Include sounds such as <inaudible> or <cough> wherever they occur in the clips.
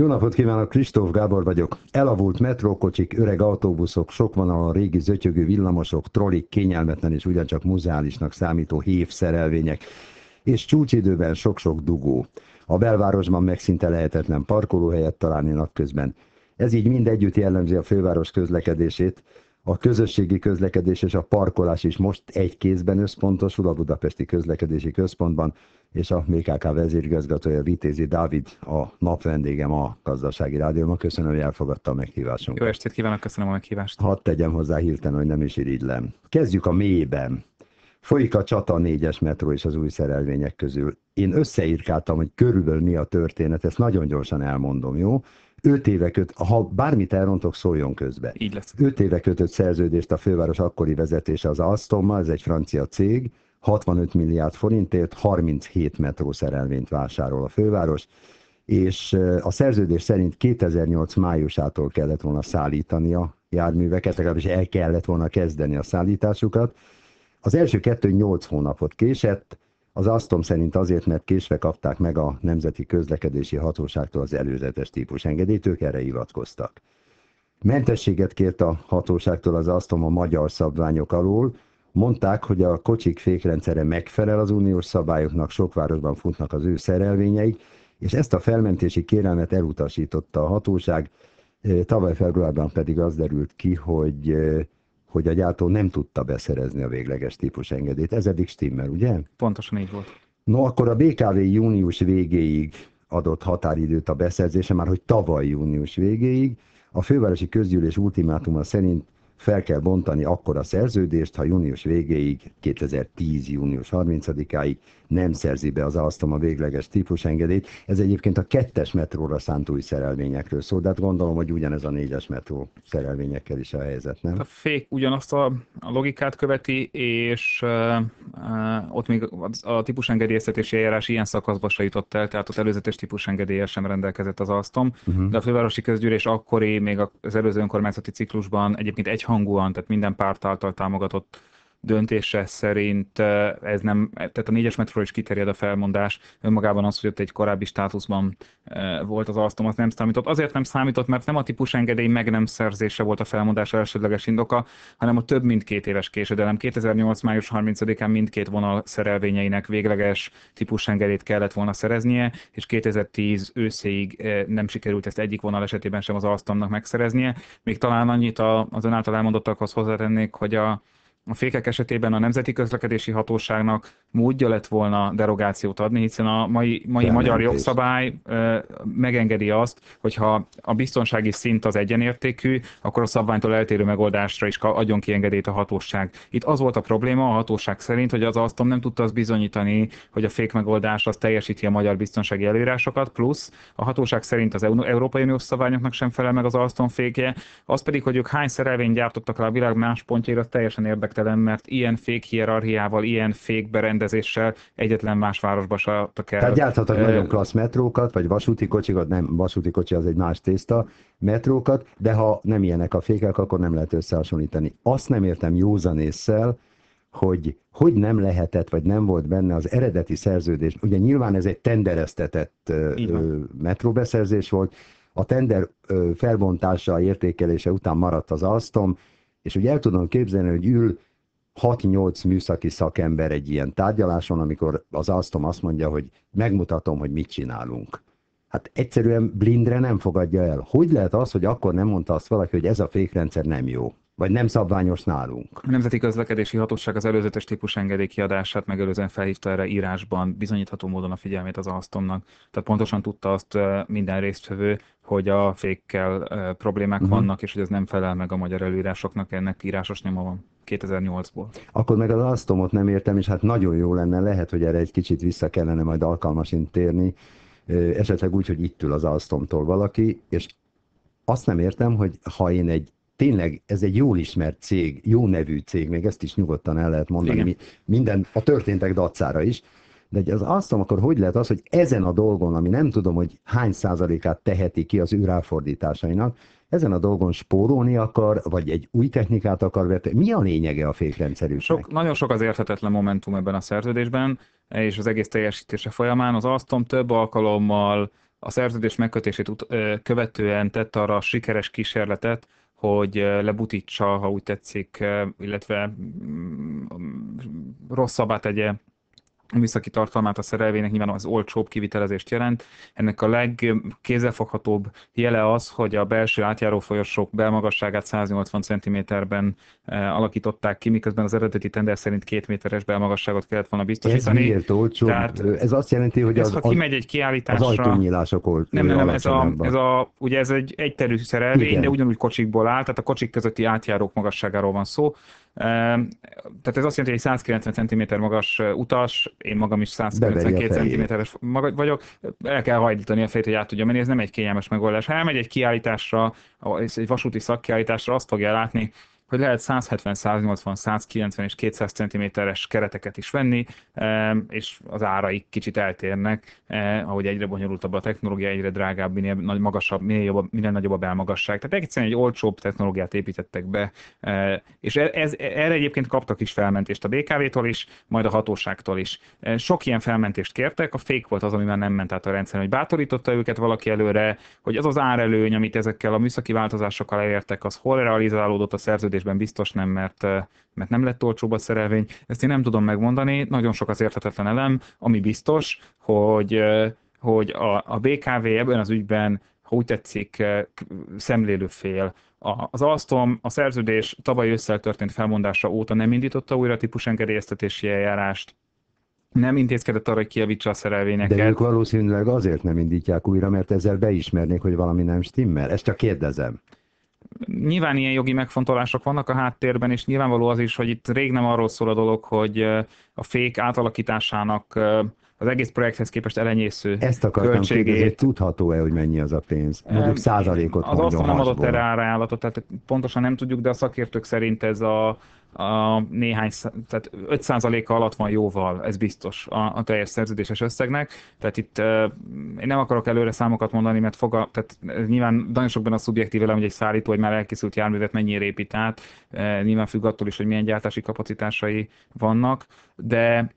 Jó napot kívánok, Kristóf Gábor vagyok. Elavult metrókocsik, öreg autóbuszok, sok van a régi zötyögő villamosok, trolik, kényelmetlen és ugyancsak muzeálisnak számító hívszerelvények, és csúcsidőben sok-sok dugó. A belvárosban meg szinte lehetetlen parkolóhelyet találni napközben. Ez így mind együtt jellemzi a főváros közlekedését, a közösségi közlekedés és a parkolás is most egy kézben összpontosul a Budapesti Közlekedési Központban, és a MKK vezérigazgatója Vitézi Dávid a napvendégem a Gazdasági Rádióban. Köszönöm, hogy elfogadta a meghívásunkat. Jó estét kívánok, köszönöm a meghívást. Hadd tegyem hozzá hirtelen, hogy nem is irigylem. Kezdjük a mélyben. Folyik a csata a négyes metró és az új szerelvények közül. Én összeírkáltam, hogy körülbelül mi a történet, ezt nagyon gyorsan elmondom, jó? 5 éve köt, ha bármit elrontok, szóljon közbe Így lesz. 5 éve kötött szerződést a főváros akkori vezetése az Alstomma, ez egy francia cég, 65 milliárd forintért 37 metró szerelvényt vásárol a főváros, és a szerződés szerint 2008 májusától kellett volna szállítani a járműveket, legalábbis el kellett volna kezdeni a szállításukat. Az első kettő 8 hónapot késett, az Astom szerint azért, mert késve kapták meg a Nemzeti Közlekedési Hatóságtól az előzetes típus engedélyt, ők erre hivatkoztak. Mentességet kért a hatóságtól az Astom a magyar szabványok alól, Mondták, hogy a kocsik fékrendszere megfelel az uniós szabályoknak, sok városban futnak az ő szerelvényeik, és ezt a felmentési kérelmet elutasította a hatóság. Tavaly februárban pedig az derült ki, hogy hogy a gyártó nem tudta beszerezni a végleges típus engedélyt. Ez eddig stimmel, ugye? Pontosan így volt. No, akkor a BKV június végéig adott határidőt a beszerzése, már hogy tavaly június végéig. A fővárosi közgyűlés ultimátuma szerint fel kell bontani akkor a szerződést, ha június végéig, 2010. június 30-áig nem szerzi be az Alstom a végleges típusengedélyt. Ez egyébként a kettes metróra szánt új szerelvényekről szól, de hát gondolom, hogy ugyanez a négyes metró szerelvényekkel is a helyzet, nem? Hát a fék ugyanazt a, a logikát követi, és uh, uh, ott még a, a típusengedélyeztetési eljárás ilyen szakaszba se jutott el, tehát az előzetes típusengedélye sem rendelkezett az Alstom, uh-huh. de a fővárosi közgyűlés akkori, még az előző önkormányzati ciklusban egyébként egy egyhangúan, tehát minden párt által támogatott döntése szerint ez nem, tehát a négyes metróról is kiterjed a felmondás, önmagában az, hogy ott egy korábbi státuszban volt az alasztom, az nem számított. Azért nem számított, mert nem a típus engedély meg nem szerzése volt a felmondás elsődleges indoka, hanem a több mint két éves késedelem. 2008. május 30-án mindkét vonal szerelvényeinek végleges engedélyt kellett volna szereznie, és 2010 őszéig nem sikerült ezt egyik vonal esetében sem az alasztomnak megszereznie. Még talán annyit az ön által elmondottakhoz hozzátennék, hogy a a fékek esetében a Nemzeti Közlekedési Hatóságnak módja lett volna derogációt adni, hiszen a mai, mai magyar jogszabály ö, megengedi azt, hogyha a biztonsági szint az egyenértékű, akkor a szabványtól eltérő megoldásra is adjon ki engedélyt a hatóság. Itt az volt a probléma a hatóság szerint, hogy az asztom nem tudta azt bizonyítani, hogy a fék megoldás az teljesíti a magyar biztonsági előírásokat, plusz a hatóság szerint az Európai Unió szabványoknak sem felel meg az asztom fékje, az pedig, hogy ők hány szerelvényt gyártottak le a világ más pontjaira, teljesen érdekes érdektelen, mert ilyen fék hierarchiával, ilyen fék berendezéssel egyetlen más városba se adtak el. Tehát gyárthatnak e... nagyon klassz metrókat, vagy vasúti kocsikat, nem, vasúti kocsi az egy más tészta, metrókat, de ha nem ilyenek a fékek, akkor nem lehet összehasonlítani. Azt nem értem józanésszel, hogy hogy nem lehetett, vagy nem volt benne az eredeti szerződés. Ugye nyilván ez egy tendereztetett metróbeszerzés volt, a tender felbontása, értékelése után maradt az asztom, és ugye el tudom képzelni, hogy ül 6-8 műszaki szakember egy ilyen tárgyaláson, amikor az asztom azt mondja, hogy megmutatom, hogy mit csinálunk. Hát egyszerűen blindre nem fogadja el. Hogy lehet az, hogy akkor nem mondta azt valaki, hogy ez a fékrendszer nem jó? vagy nem szabványos nálunk. A Nemzeti Közlekedési Hatóság az előzetes típus engedély kiadását megelőzően felhívta erre írásban bizonyítható módon a figyelmét az Alstomnak. Tehát pontosan tudta azt minden résztvevő, hogy a fékkel problémák uh-huh. vannak, és hogy ez nem felel meg a magyar előírásoknak, ennek írásos nyoma van 2008-ból. Akkor meg az Alstomot nem értem, és hát nagyon jó lenne, lehet, hogy erre egy kicsit vissza kellene majd alkalmasint térni, esetleg úgy, hogy itt ül az Alstomtól valaki, és azt nem értem, hogy ha én egy tényleg ez egy jól ismert cég, jó nevű cég, még ezt is nyugodtan el lehet mondani, mi, minden a történtek dacára is, de az azt mondom, akkor hogy lehet az, hogy ezen a dolgon, ami nem tudom, hogy hány százalékát teheti ki az ő ezen a dolgon spórolni akar, vagy egy új technikát akar vetni. Mi a lényege a fékrendszerűségnek? Sok, nagyon sok az érthetetlen momentum ebben a szerződésben, és az egész teljesítése folyamán az Alstom több alkalommal a szerződés megkötését követően tett arra a sikeres kísérletet, hogy lebutítsa, ha úgy tetszik, illetve mm, mm, rosszabbá tegye műszaki tartalmát a szerelvénynek nyilván az olcsóbb kivitelezést jelent. Ennek a legkézzelfoghatóbb jele az, hogy a belső átjáró folyosók belmagasságát 180 cm-ben eh, alakították ki, miközben az eredeti tender szerint két méteres belmagasságot kellett volna biztosítani. Ez miért olcsó? Tehát ez azt jelenti, hogy ez, az, ha kimegy egy kiállításra, az ajtónyílások olcsó. Nem, nem, nem ez, a, ez a, ugye ez egy egyterű szerelvény, Igen. de ugyanúgy kocsikból áll, tehát a kocsik közötti átjárók magasságáról van szó. Ehm, tehát ez azt jelenti, hogy egy 190 cm magas utas, én magam is 192 cm vagyok, el kell hajlítani a fejét, hogy át tudja menni, ez nem egy kényelmes megoldás. Ha elmegy egy kiállításra, egy vasúti szakkiállításra, azt fogja látni hogy lehet 170, 180, 190 és 200 cm-es kereteket is venni, és az áraik kicsit eltérnek, eh, ahogy egyre bonyolultabb a technológia, egyre drágább, minél nagy, magasabb, minél, jobb, minél nagyobb a belmagasság. Tehát egyszerűen egy olcsóbb technológiát építettek be, eh, és e-, ez, erre egyébként kaptak is felmentést a BKV-tól is, majd a hatóságtól is. Eh, sok ilyen felmentést kértek, a fék volt az, ami már nem ment át a rendszer, hogy bátorította őket valaki előre, hogy az az árelőny, amit ezekkel a műszaki változásokkal elértek, az hol realizálódott a szerződés szerelésben biztos nem, mert, eh, mert nem lett olcsóbb a szerelvény. Ezt én nem tudom megmondani, nagyon sok az érthetetlen elem, ami biztos, hogy, eh, hogy a, a BKV ebben az ügyben, ha úgy tetszik, eh, szemlélő fél. az Alstom a szerződés tavaly ősszel történt felmondása óta nem indította újra engedélyeztetési eljárást, nem intézkedett arra, hogy kijavítsa a szerelvényeket. De ők valószínűleg azért nem indítják újra, mert ezzel beismernék, hogy valami nem stimmel. Ezt csak kérdezem nyilván ilyen jogi megfontolások vannak a háttérben, és nyilvánvaló az is, hogy itt rég nem arról szól a dolog, hogy a fék átalakításának az egész projekthez képest elenyésző Ezt akartam költségét. kérdezni, tudható-e, hogy mennyi az a pénz? Mondjuk százalékot Az azt nem adott erre tehát pontosan nem tudjuk, de a szakértők szerint ez a a néhány, tehát 5%-a alatt van jóval, ez biztos a, a teljes szerződéses összegnek. Tehát itt uh, én nem akarok előre számokat mondani, mert foga, tehát nyilván nagyon sokban a szubjektív elem, hogy egy szállító, hogy már elkészült járművet mennyire épít át, uh, nyilván függ attól is, hogy milyen gyártási kapacitásai vannak, de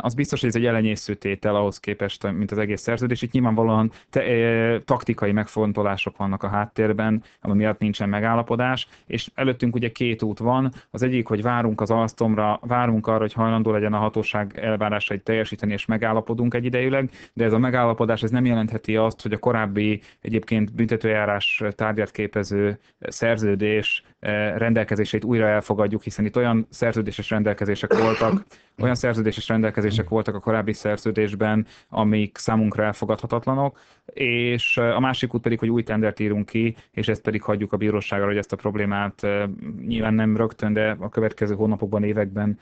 az biztos, hogy ez egy elenyésző tétel ahhoz képest, mint az egész szerződés. Itt nyilvánvalóan te, e, taktikai megfontolások vannak a háttérben, ami miatt nincsen megállapodás, és előttünk ugye két út van. Az egyik, hogy várunk az alsztomra, várunk arra, hogy hajlandó legyen a hatóság elvárásait teljesíteni, és megállapodunk egyidejűleg, de ez a megállapodás ez nem jelentheti azt, hogy a korábbi egyébként büntetőjárás tárgyát képező szerződés E, rendelkezéseit újra elfogadjuk, hiszen itt olyan szerződéses rendelkezések voltak, <coughs> olyan szerződéses rendelkezések voltak a korábbi szerződésben, amik számunkra elfogadhatatlanok, és e, a másik út pedig, hogy új tendert írunk ki, és ezt pedig hagyjuk a bíróságra, hogy ezt a problémát e, nyilván nem rögtön, de a következő hónapokban, években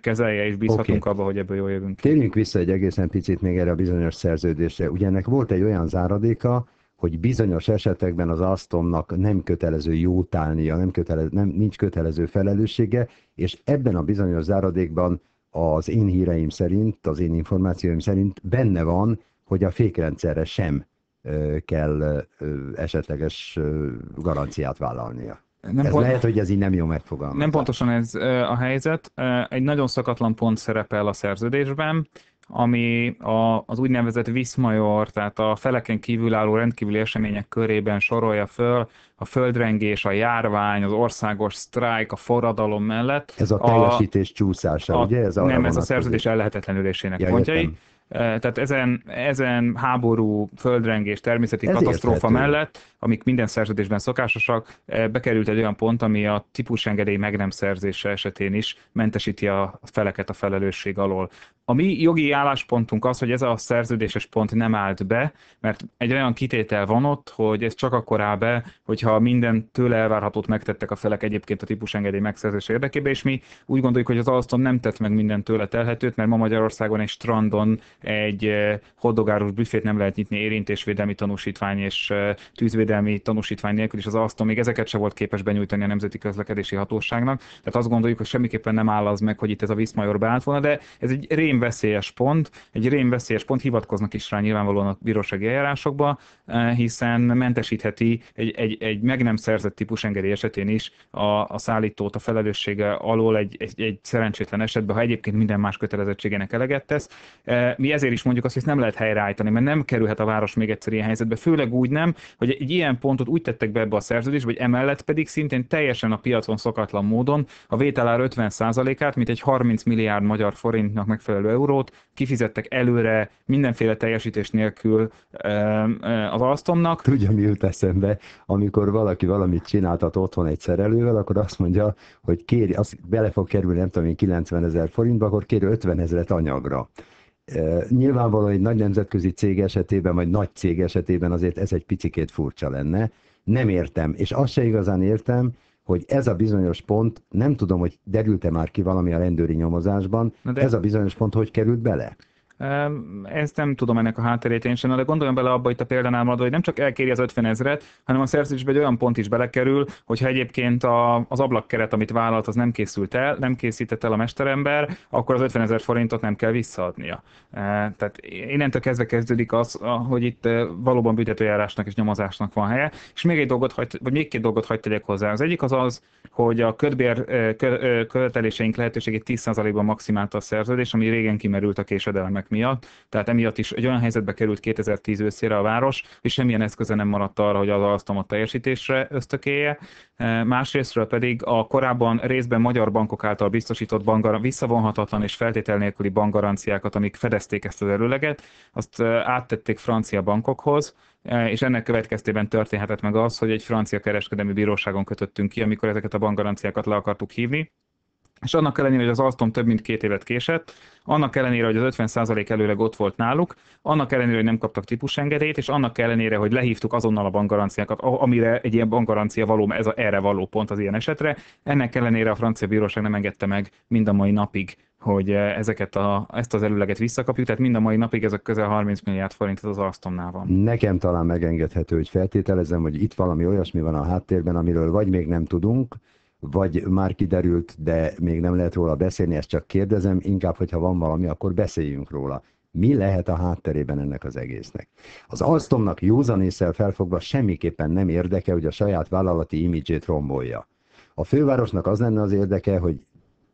kezelje, és bízhatunk okay. abba, hogy ebből jól jövünk. Térjünk vissza egy egészen picit még erre a bizonyos szerződésre. Ugye ennek volt egy olyan záradéka, hogy bizonyos esetekben az asztomnak nem kötelező jótálnia, nem kötelező, nem, nincs kötelező felelőssége, és ebben a bizonyos záradékban az én híreim szerint, az én információim szerint benne van, hogy a fékrendszerre sem kell esetleges garanciát vállalnia. Nem ez pont... lehet, hogy ez így nem jó megfogalmazás. Nem pontosan ez a helyzet. Egy nagyon szakatlan pont szerepel a szerződésben, ami a, az úgynevezett viszmajor, tehát a feleken kívülálló rendkívüli események körében sorolja föl a földrengés, a járvány, az országos sztrájk, a forradalom mellett. Ez a teljesítés a, csúszása, a, ugye? Ez a nem, ez a szerződés ellehetetlenülésének ja, pontjai. Értem. Tehát ezen, ezen háború, földrengés, természeti Ez katasztrófa érthető. mellett, amik minden szerződésben szokásosak, bekerült egy olyan pont, ami a típusengedély meg nem szerzése esetén is mentesíti a feleket a felelősség alól. A mi jogi álláspontunk az, hogy ez a szerződéses pont nem állt be, mert egy olyan kitétel van ott, hogy ez csak akkor áll be, hogyha minden tőle elvárhatót megtettek a felek egyébként a típusengedély megszerzés érdekében, és mi úgy gondoljuk, hogy az Alstom nem tett meg minden tőle telhetőt, mert ma Magyarországon egy strandon egy eh, hoddogáros büfét nem lehet nyitni érintésvédelmi tanúsítvány és eh, tűzvédelmi tanúsítvány nélkül, és az Alstom még ezeket se volt képes benyújtani a Nemzeti Közlekedési Hatóságnak. Tehát azt gondoljuk, hogy semmiképpen nem áll az meg, hogy itt ez a Viszmajor beállt volna, de ez egy rém rémveszélyes pont. Egy rémveszélyes pont, hivatkoznak is rá nyilvánvalóan a bírósági eljárásokba, eh, hiszen mentesítheti egy, egy, egy meg nem szerzett típus engedély esetén is a, a szállítót a felelőssége alól egy, egy, egy szerencsétlen esetben, ha egyébként minden más kötelezettségének eleget tesz. Eh, mi ezért is mondjuk azt, hogy nem lehet helyreállítani, mert nem kerülhet a város még egyszer ilyen helyzetbe, főleg úgy nem, hogy egy ilyen pontot úgy tettek be ebbe a szerződésbe, hogy emellett pedig szintén teljesen a piacon szokatlan módon a vételár 50%-át, mint egy 30 milliárd magyar forintnak megfelelő megfelelő eurót, kifizettek előre mindenféle teljesítés nélkül e, az Alstomnak. Tudja, mi jut eszembe, amikor valaki valamit csináltat otthon egy szerelővel, akkor azt mondja, hogy kéri, az bele fog kerülni, nem tudom én, 90 ezer forintba, akkor kér 50 ezeret anyagra. E, nyilvánvalóan egy nagy nemzetközi cég esetében, vagy nagy cég esetében azért ez egy picikét furcsa lenne. Nem értem, és azt se igazán értem, hogy ez a bizonyos pont, nem tudom, hogy derült-e már ki valami a rendőri nyomozásban, de... ez a bizonyos pont hogy került bele? Ezt nem tudom ennek a hátterét én sem, de gondoljon bele abba itt a példánál maradva, hogy nem csak elkéri az 50 ezret, hanem a szerződésbe egy olyan pont is belekerül, hogyha egyébként a, az ablakkeret, amit vállalt, az nem készült el, nem készített el a mesterember, akkor az 50 ezer forintot nem kell visszaadnia. Tehát innentől kezdve kezdődik az, hogy itt eh, valóban büntetőjárásnak és nyomozásnak van helye. És még egy dolgot, hagy, vagy még két dolgot hagyd tegyek hozzá. Az egyik az az, hogy a ködbér eh, eh, követeléseink lehetőségét 10%-ban maximálta a szerződés, ami régen kimerült a késedelmek miatt, tehát emiatt is egy olyan helyzetbe került 2010 őszére a város, és semmilyen eszköze nem maradt arra, hogy az a teljesítésre ösztökéje, e, másrésztről pedig a korábban részben magyar bankok által biztosított bankgar- visszavonhatatlan és feltétel nélküli bankgaranciákat, amik fedezték ezt az előleget, azt e, áttették francia bankokhoz, e, és ennek következtében történhetett meg az, hogy egy francia kereskedelmi bíróságon kötöttünk ki, amikor ezeket a bankgaranciákat le akartuk hívni, és annak ellenére, hogy az Alstom több mint két évet késett, annak ellenére, hogy az 50% előleg ott volt náluk, annak ellenére, hogy nem kaptak típusengedélyt, és annak ellenére, hogy lehívtuk azonnal a bankgaranciákat, amire egy ilyen bankgarancia való, ez a, erre való pont az ilyen esetre, ennek ellenére a francia bíróság nem engedte meg mind a mai napig hogy eh, ezeket a, ezt az előleget visszakapjuk, tehát mind a mai napig ez a közel 30 milliárd forint az Alstomnál van. Nekem talán megengedhető, hogy feltételezem, hogy itt valami olyasmi van a háttérben, amiről vagy még nem tudunk, vagy már kiderült, de még nem lehet róla beszélni, ezt csak kérdezem, inkább, hogyha van valami, akkor beszéljünk róla. Mi lehet a hátterében ennek az egésznek? Az Alstomnak józanésszel felfogva semmiképpen nem érdeke, hogy a saját vállalati imidzsét rombolja. A fővárosnak az lenne az érdeke, hogy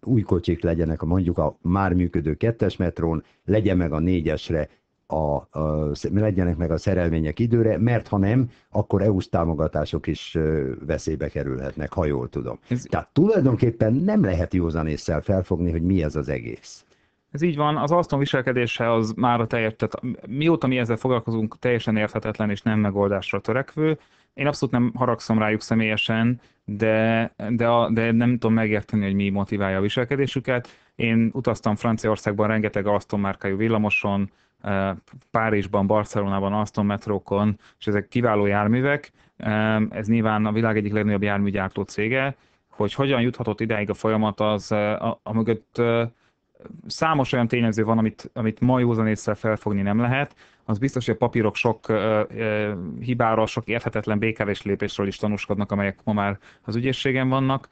új kocsik legyenek mondjuk a már működő kettes metrón, legyen meg a négyesre a, a, legyenek meg a szerelmények időre, mert ha nem, akkor EU támogatások is veszélybe kerülhetnek, ha jól tudom. Ez... Tehát tulajdonképpen nem lehet józan észsel felfogni, hogy mi ez az egész. Ez így van, az Aston viselkedése az már a teljes, tehát mióta mi ezzel foglalkozunk, teljesen érthetetlen és nem megoldásra törekvő. Én abszolút nem haragszom rájuk személyesen, de, de, a, de nem tudom megérteni, hogy mi motiválja a viselkedésüket. Én utaztam Franciaországban rengeteg Aston márkájú villamoson, eh, Párizsban, Barcelonában, Aston metrókon, és ezek kiváló járművek. Eh, ez nyilván a világ egyik legnagyobb járműgyártó cége. Hogy hogyan juthatott ideig a folyamat, az eh, a, a mögött számos olyan tényező van, amit, amit ma józan észre felfogni nem lehet. Az biztos, hogy a papírok sok hibára, sok érthetetlen békávés lépésről is tanúskodnak, amelyek ma már az ügyészségen vannak.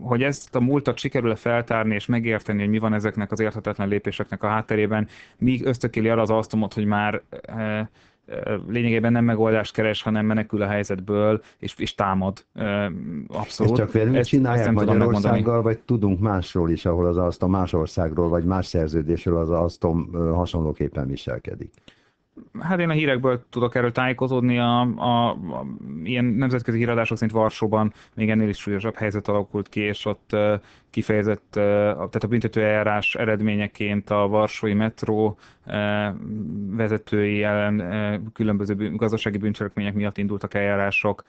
hogy ezt a múltat sikerül-e feltárni és megérteni, hogy mi van ezeknek az érthetetlen lépéseknek a hátterében, míg ösztökéli arra az asztomot, hogy már lényegében nem megoldást keres, hanem menekül a helyzetből, és, és támad. Abszolút. Ezt csak velünk ezt, csinálják ezt Magyarországgal, vagy tudunk másról is, ahol az Alstom más országról, vagy más szerződésről az Alstom hasonlóképpen viselkedik? Hát én a hírekből tudok erről tájékozódni, a, a, a ilyen nemzetközi híradások szerint Varsóban még ennél is súlyosabb helyzet alakult ki, és ott uh, kifejezett, uh, tehát a büntetőeljárás eredményeként a Varsói metró uh, vezetői ellen uh, különböző bűn, gazdasági bűncselekmények miatt indultak eljárások,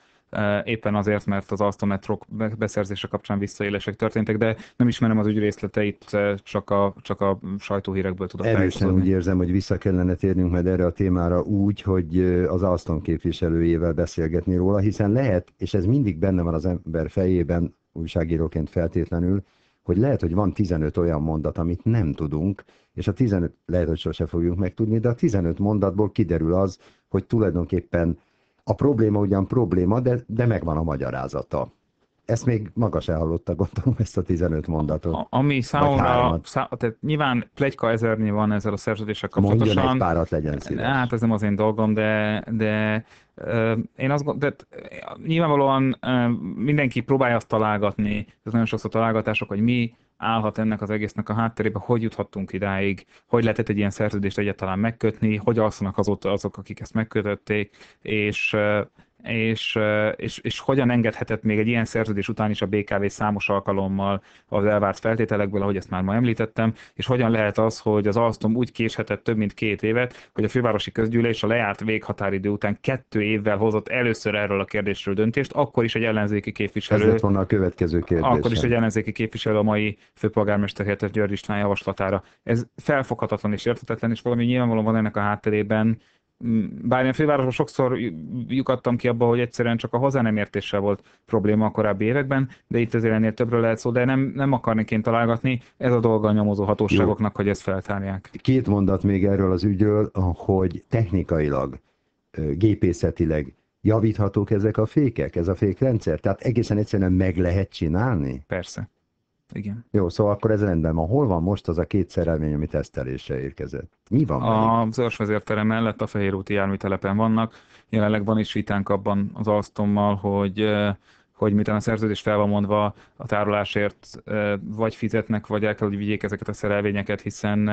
éppen azért, mert az Alstometrok beszerzése kapcsán visszaélések történtek, de nem ismerem az ügy részleteit, csak a, csak a sajtóhírekből tudok Erősen úgy érzem, hogy vissza kellene térnünk majd erre a témára úgy, hogy az Alstom képviselőjével beszélgetni róla, hiszen lehet, és ez mindig benne van az ember fejében, újságíróként feltétlenül, hogy lehet, hogy van 15 olyan mondat, amit nem tudunk, és a 15, lehet, hogy sose fogjuk megtudni, de a 15 mondatból kiderül az, hogy tulajdonképpen a probléma ugyan probléma, de, de megvan a magyarázata. Ezt még maga se hallotta, gondolom, ezt a 15 mondatot. A, ami számomra, szá, tehát nyilván plegyka ezernyi van ezzel a szerződéssel kapcsolatosan. Mondjon egy párat, legyen hát szíves. Hát ez nem az én dolgom, de, de én azt gondolom, nyilvánvalóan mindenki próbálja azt találgatni, ez nagyon sokszor találgatások, hogy mi állhat ennek az egésznek a hátterében, hogy juthattunk idáig, hogy lehetett egy ilyen szerződést egyáltalán megkötni, hogy alszanak azóta azok, akik ezt megkötötték, és és, és, és hogyan engedhetett még egy ilyen szerződés után is a BKV számos alkalommal az elvárt feltételekből, ahogy ezt már ma említettem, és hogyan lehet az, hogy az Alstom úgy késhetett több mint két évet, hogy a fővárosi közgyűlés a lejárt véghatáridő után kettő évvel hozott először erről a kérdésről döntést, akkor is egy ellenzéki képviselő. Ez lett volna a következő kérdés. Akkor is egy ellenzéki képviselő a mai főpolgármester helyettes György István javaslatára. Ez felfoghatatlan és értetetlen, és valami nyilvánvalóan van ennek a hátterében bár én fővárosban sokszor lyukadtam ki abba, hogy egyszerűen csak a hozzá nem értéssel volt probléma a korábbi években, de itt azért ennél többről lehet szó, de nem, nem akarnék én találgatni, ez a dolga a nyomozó hatóságoknak, Jó. hogy ezt feltárják. Két mondat még erről az ügyről, hogy technikailag, gépészetileg javíthatók ezek a fékek, ez a fékrendszer? Tehát egészen egyszerűen meg lehet csinálni? Persze igen. Jó, szóval akkor ez rendben van. Hol van most az a két szerelmény, ami tesztelésre érkezett? Mi van? A, Zörsvezértere mellett a Fehér úti járműtelepen vannak. Jelenleg van is vitánk abban az Alstommal, hogy eh, hogy miután a szerződés fel van mondva, a tárolásért vagy fizetnek, vagy el kell, hogy vigyék ezeket a szerelvényeket, hiszen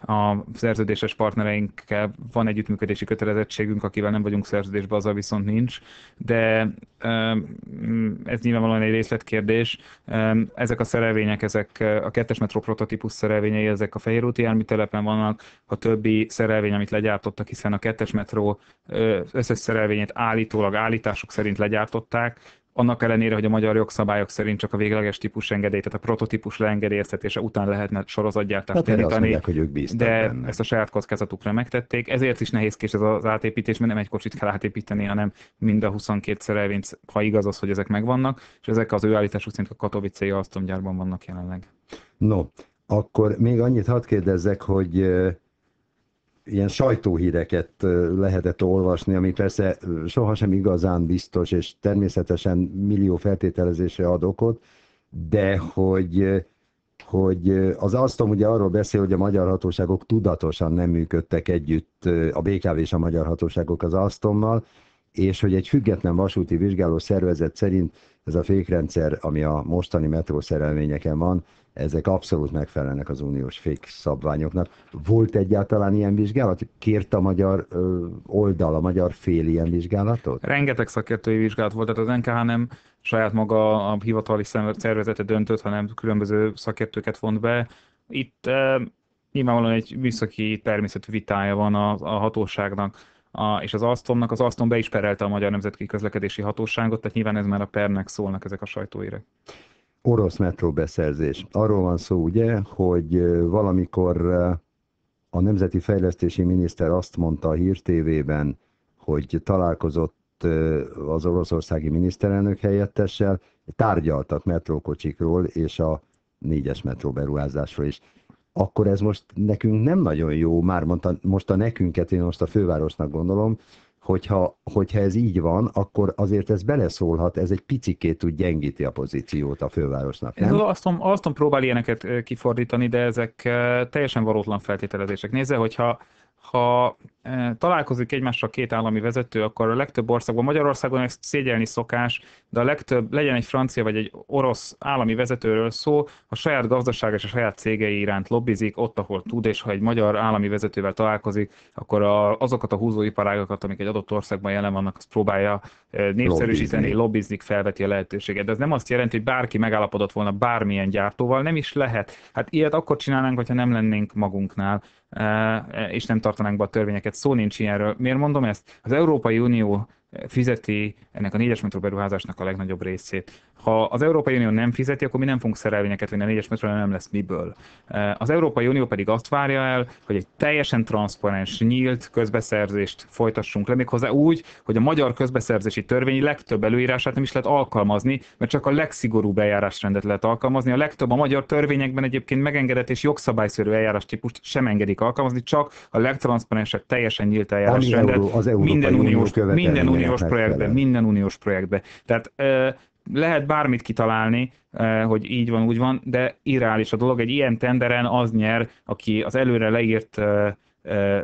a szerződéses partnereinkkel van együttműködési kötelezettségünk, akivel nem vagyunk szerződésben, azzal viszont nincs, de mm, ez nyilvánvalóan egy részletkérdés. Ezek a szerelvények, ezek a kettes metró prototípus szerelvényei, ezek a fehérúti jármű telepen vannak, a többi szerelvény, amit legyártottak, hiszen a kettes metró összes szerelvényét állítólag állítások szerint legyártották, annak ellenére, hogy a magyar jogszabályok szerint csak a végleges típus engedély, tehát a prototípus leengedélyeztetése után lehetne sorozatgyártást hát indítani, mondják, hogy ők de benne. ezt a saját kockázatukra megtették. Ezért is nehézkés ez az átépítés, mert nem egy kocsit kell átépíteni, hanem mind a 22 szerelvényt, ha igaz az, hogy ezek megvannak, és ezek az ő állításuk szerint a Katowice-i gyárban vannak jelenleg. No, akkor még annyit hadd kérdezzek, hogy ilyen sajtóhíreket lehetett olvasni, ami persze sohasem igazán biztos, és természetesen millió feltételezésre ad okot, de hogy, hogy az Alstom ugye arról beszél, hogy a magyar hatóságok tudatosan nem működtek együtt, a BKV és a magyar hatóságok az asztommal, és hogy egy független vasúti vizsgáló szervezet szerint ez a fékrendszer, ami a mostani metrószerelvényeken van, ezek abszolút megfelelnek az uniós fék szabványoknak. Volt egyáltalán ilyen vizsgálat? Kért a magyar oldal, a magyar fél ilyen vizsgálatot? Rengeteg szakértői vizsgálat volt, tehát az NKH nem saját maga a hivatali szervezete döntött, hanem különböző szakértőket vont be. Itt e, nyilvánvalóan egy műszaki természetű vitája van a, a hatóságnak a, és az Alstomnak, az Alstom be is perelte a Magyar Nemzetközi Közlekedési Hatóságot, tehát nyilván ez már a pernek szólnak ezek a sajtóire. Orosz metróbeszerzés. Arról van szó ugye, hogy valamikor a Nemzeti Fejlesztési Miniszter azt mondta a Hír TV-ben, hogy találkozott az oroszországi miniszterelnök helyettessel, tárgyaltak metrókocsikról és a négyes metró beruházásról is akkor ez most nekünk nem nagyon jó, már mondta, most a nekünket, én most a fővárosnak gondolom, hogyha, hogyha ez így van, akkor azért ez beleszólhat, ez egy picikét tud gyengíti a pozíciót a fővárosnak, nem? Azt Alstom próbál ilyeneket kifordítani, de ezek teljesen valótlan feltételezések. Nézze, hogyha ha eh, találkozik egymással két állami vezető, akkor a legtöbb országban, Magyarországon ezt szégyelni szokás, de a legtöbb, legyen egy francia vagy egy orosz állami vezetőről szó, a saját gazdaság és a saját cégei iránt lobbizik, ott, ahol tud, és ha egy magyar állami vezetővel találkozik, akkor a, azokat a húzóiparágakat, amik egy adott országban jelen vannak, azt próbálja eh, népszerűsíteni, lobbizni, lobbizni felveti a lehetőséget. De ez nem azt jelenti, hogy bárki megállapodott volna bármilyen gyártóval, nem is lehet. Hát ilyet akkor csinálnánk, hogyha nem lennénk magunknál és nem tartanánk be a törvényeket. Szó nincs ilyenről. Miért mondom ezt? Az Európai Unió fizeti ennek a négyes metró beruházásnak a legnagyobb részét ha az Európai Unió nem fizeti, akkor mi nem fogunk szerelvényeket vinni a négyes metróra, nem lesz miből. Eh, az Európai Unió pedig azt várja el, hogy egy teljesen transzparens, nyílt közbeszerzést folytassunk le, méghozzá úgy, hogy a magyar közbeszerzési törvény legtöbb előírását nem is lehet alkalmazni, mert csak a legszigorúbb eljárásrendet lehet alkalmazni. A legtöbb a magyar törvényekben egyébként megengedett és jogszabályszerű eljárástípust sem engedik alkalmazni, csak a legtranszparensebb, teljesen nyílt eljárásrendet. Euró, az minden uniós, minden uniós projektben, minden uniós projektben. Tehát eh, lehet bármit kitalálni, eh, hogy így van, úgy van, de irreális a dolog. Egy ilyen tenderen az nyer, aki az előre leírt eh,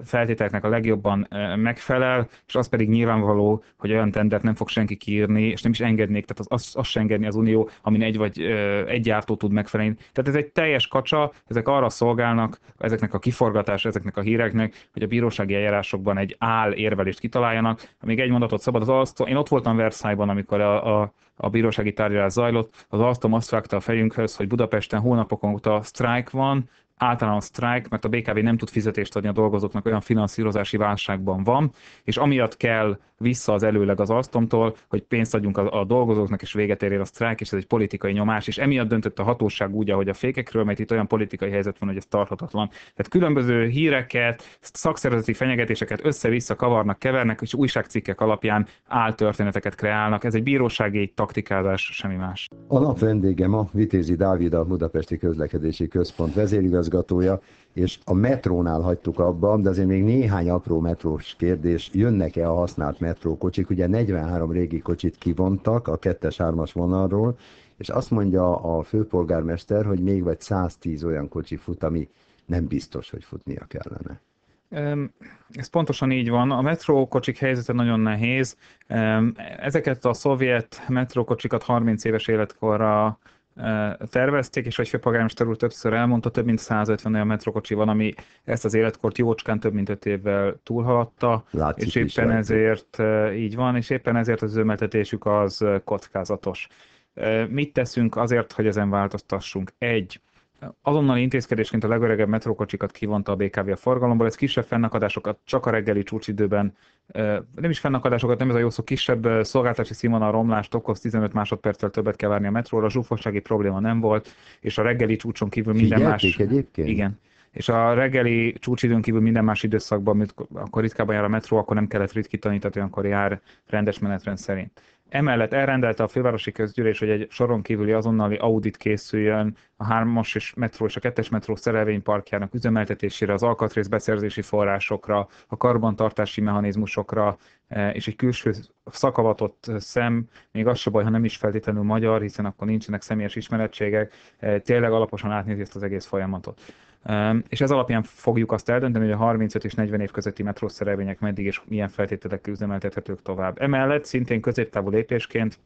feltételeknek a legjobban megfelel, és az pedig nyilvánvaló, hogy olyan tendert nem fog senki kiírni, és nem is engednék, tehát az, azt az sem engedni az Unió, amin egy vagy egy gyártó tud megfelelni. Tehát ez egy teljes kacsa, ezek arra szolgálnak, ezeknek a kiforgatás, ezeknek a híreknek, hogy a bírósági eljárásokban egy áll érvelést kitaláljanak. Még egy mondatot szabad, az Alstom, én ott voltam Versailles-ban, amikor a, a a bírósági tárgyalás zajlott, az Alstom azt vágta a fejünkhöz, hogy Budapesten hónapokon óta sztrájk van, általában sztrájk, mert a BKV nem tud fizetést adni a dolgozóknak, olyan finanszírozási válságban van, és amiatt kell vissza az előleg az asztomtól, hogy pénzt adjunk a, a dolgozóknak, és véget érjen a sztrájk, és ez egy politikai nyomás, és emiatt döntött a hatóság úgy, ahogy a fékekről, mert itt olyan politikai helyzet van, hogy ez tarthatatlan. Tehát különböző híreket, szakszervezeti fenyegetéseket össze-vissza kavarnak, kevernek, és újságcikkek alapján áltörténeteket kreálnak. Ez egy bírósági taktikázás, semmi más. A nap vendége ma Vitézi Dávid, a Budapesti Közlekedési Központ vezérigazgatója igazgatója, és a metrónál hagytuk abba, de azért még néhány apró metrós kérdés, jönnek-e a használt metrókocsik? Ugye 43 régi kocsit kivontak a 2-3-as vonalról, és azt mondja a főpolgármester, hogy még vagy 110 olyan kocsi fut, ami nem biztos, hogy futnia kellene. Ez pontosan így van. A metrókocsik helyzete nagyon nehéz. Ezeket a szovjet metrókocsikat 30 éves életkorra tervezték, és egy főpolgármester úr többször elmondta, több mint 150 olyan metrokocsi van, ami ezt az életkort jócskán több mint 5 évvel túlhaladta, Látszik és éppen ezért látni. így van, és éppen ezért az üzemeltetésük az kockázatos. Mit teszünk azért, hogy ezen változtassunk? Egy, Azonnal intézkedésként a legöregebb metrókocsikat kivonta a BKV a forgalomból, ez kisebb fennakadásokat csak a reggeli csúcsidőben, nem is fennakadásokat, nem ez a jó szó, kisebb szolgáltási színvonal romlást okoz, 15 másodperccel többet kell várni a metróra, a zsúfoltsági probléma nem volt, és a reggeli csúcson kívül minden Figyelték más... egyébként? Igen és a reggeli csúcsidőn kívül minden más időszakban, amikor ritkábban jár a metró, akkor nem kellett ritkítani, tehát olyankor jár rendes menetrend szerint. Emellett elrendelte a fővárosi közgyűlés, hogy egy soron kívüli azonnali audit készüljön a 3-as és metró és a 2-es metró szerelvényparkjának üzemeltetésére, az alkatrész beszerzési forrásokra, a karbantartási mechanizmusokra, e, és egy külső szakavatott szem, még az se baj, ha nem is feltétlenül magyar, hiszen akkor nincsenek személyes ismerettségek, e, tényleg alaposan átnézi ezt az egész folyamatot. És ez alapján fogjuk azt eldönteni, hogy a 35 és 40 év közötti szerelvények meddig és milyen feltételekkel üzemeltethetők tovább. Emellett szintén középtávú lépésként,